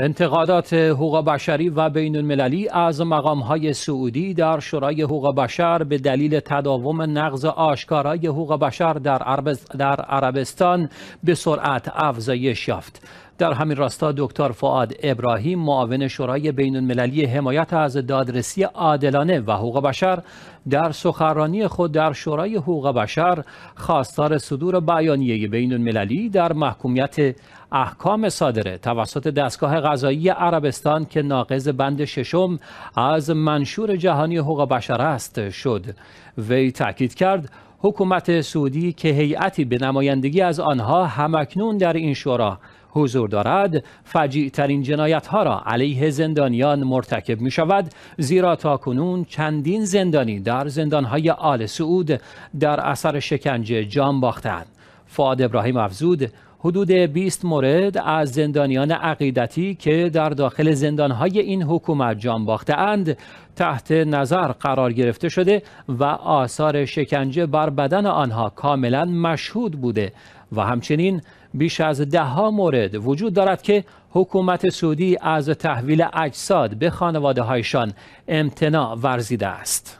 انتقادات حقوق بشری و بین المللی از مقام های سعودی در شورای حقوق بشر به دلیل تداوم نقض آشکارای حقوق بشر در عربستان به سرعت افزایش یافت. در همین راستا دکتر فعاد ابراهیم معاون شورای بین المللی حمایت از دادرسی عادلانه و حقوق بشر در سخرانی خود در شورای حقوق بشر خواستار صدور بیانیه بین المللی در محکومیت احکام صادره توسط دستگاه غذایی عربستان که ناقض بند ششم از منشور جهانی حقوق بشر است شد وی تاکید کرد حکومت سعودی که هیئتی به نمایندگی از آنها همکنون در این شورا حضور دارد فجیع ترین جنایت ها را علیه زندانیان مرتکب می شود زیرا تا کنون چندین زندانی در زندان های آل سعود در اثر شکنجه جان باختند فاد ابراهیم افزود حدود 20 مورد از زندانیان عقیدتی که در داخل زندان های این حکومت جان باخته تحت نظر قرار گرفته شده و آثار شکنجه بر بدن آنها کاملا مشهود بوده و همچنین بیش از ده ها مورد وجود دارد که حکومت سعودی از تحویل اجساد به خانواده هایشان امتناع ورزیده است.